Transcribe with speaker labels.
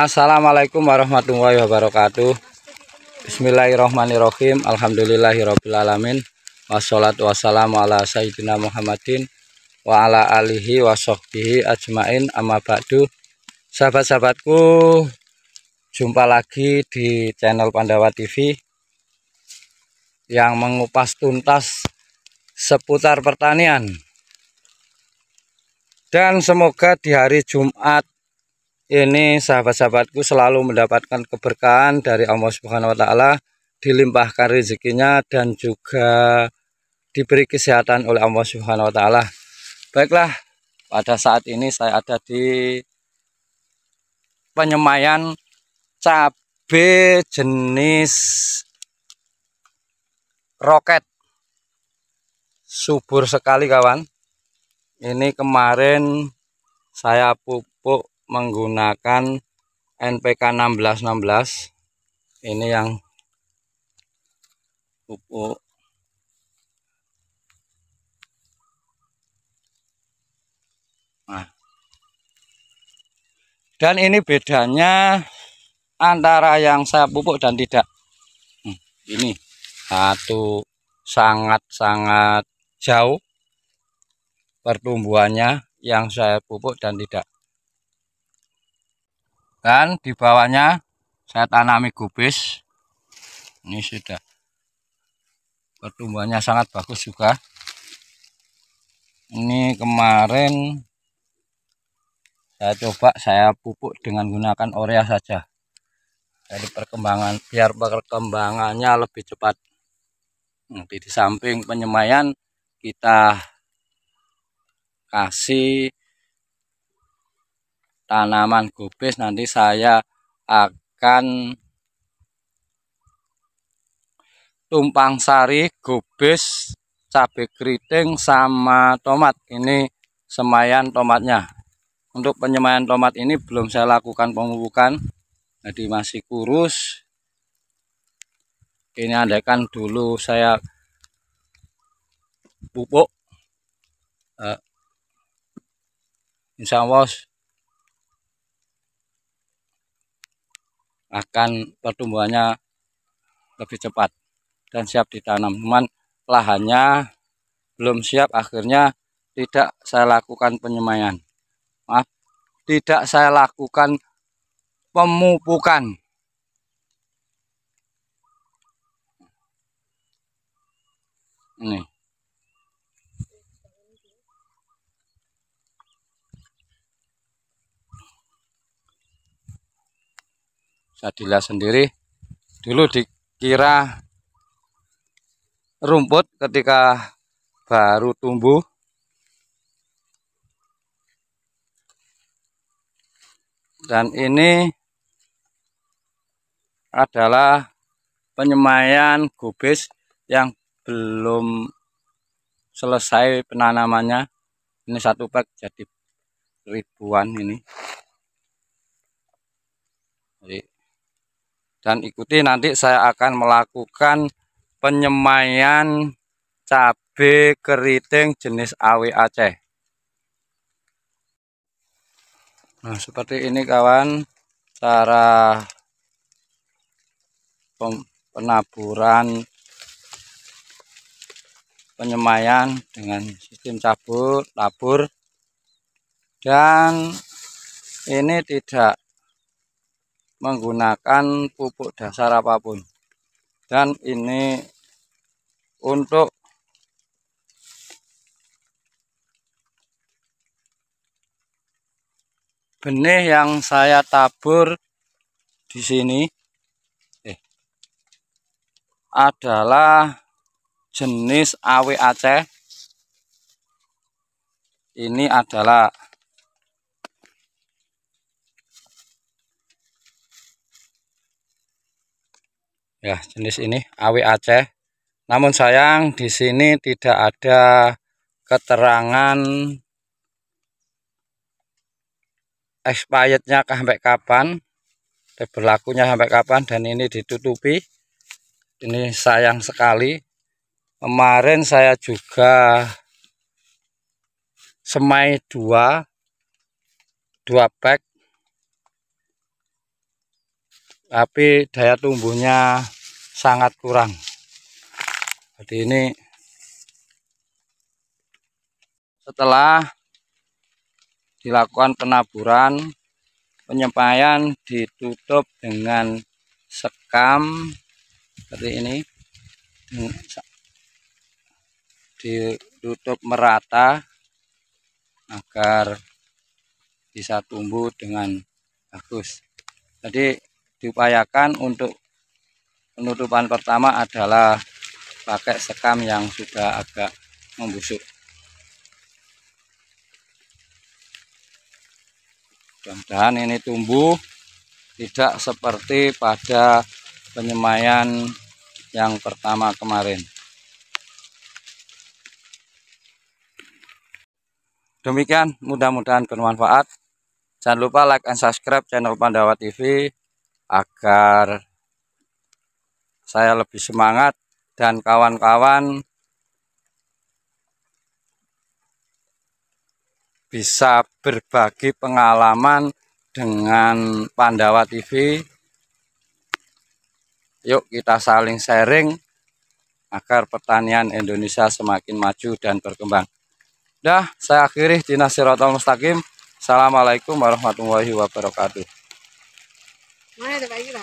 Speaker 1: Assalamualaikum warahmatullahi wabarakatuh Bismillahirrohmanirrohim Alhamdulillahirrohmanirrohim Wassalatu wassalamu ala sayyidina Muhammadin Wa ala alihi wa ajmain amma ba'du Sahabat-sahabatku Jumpa lagi di channel Pandawa TV Yang mengupas tuntas seputar pertanian Dan semoga di hari Jumat ini sahabat-sahabatku selalu mendapatkan keberkahan dari Allah Subhanahu wa taala, dilimpahkan rezekinya dan juga diberi kesehatan oleh Allah Subhanahu wa taala. Baiklah, pada saat ini saya ada di Penyemayan cabe jenis roket. Subur sekali kawan. Ini kemarin saya pupuk menggunakan NPK 1616 ini yang pupuk nah. dan ini bedanya antara yang saya pupuk dan tidak hmm, ini satu sangat-sangat jauh pertumbuhannya yang saya pupuk dan tidak dan di bawahnya saya tanami kubis ini sudah pertumbuhannya sangat bagus juga ini kemarin saya coba saya pupuk dengan gunakan urea saja jadi perkembangan biar perkembangannya lebih cepat nanti di samping penyemaian kita kasih tanaman kubis nanti saya akan tumpang sari, gubis, cabai keriting sama tomat. Ini semayan tomatnya. Untuk penyemayan tomat ini belum saya lakukan pemupukan. Jadi masih kurus. Ini andaikan dulu saya pupuk. Uh, insya Allah akan pertumbuhannya lebih cepat dan siap ditanam. Cuman lahannya belum siap akhirnya tidak saya lakukan penyemaian. Maaf, tidak saya lakukan pemupukan. Ini. dilihat sendiri dulu dikira rumput ketika baru tumbuh dan ini adalah penyemaian gubis yang belum selesai penanamannya ini satu pak jadi ribuan ini jadi dan ikuti nanti saya akan melakukan penyemaian cabe keriting jenis awi Aceh nah seperti ini kawan cara penaburan penyemaian dengan sistem cabut tabur dan ini tidak menggunakan pupuk dasar apapun dan ini untuk benih yang saya tabur di sini eh, adalah jenis awe Aceh ini adalah ya jenis ini awi Aceh. namun sayang di sini tidak ada keterangan expirednya sampai kapan berlakunya sampai kapan dan ini ditutupi ini sayang sekali kemarin saya juga semai dua dua pack tapi daya tumbuhnya sangat kurang jadi ini setelah dilakukan penaburan penyampaian ditutup dengan sekam seperti ini ditutup merata agar bisa tumbuh dengan bagus jadi diupayakan untuk penutupan pertama adalah pakai sekam yang sudah agak membusuk mudah-mudahan ini tumbuh tidak seperti pada penyemaian yang pertama kemarin demikian mudah-mudahan bermanfaat jangan lupa like and subscribe channel Pandawa TV agar saya lebih semangat dan kawan-kawan bisa berbagi pengalaman dengan Pandawa TV. Yuk kita saling sharing agar pertanian Indonesia semakin maju dan berkembang. Dah, saya akhiri di Sirotol Mustaqim. Assalamualaikum warahmatullahi wabarakatuh. 我还得买一百。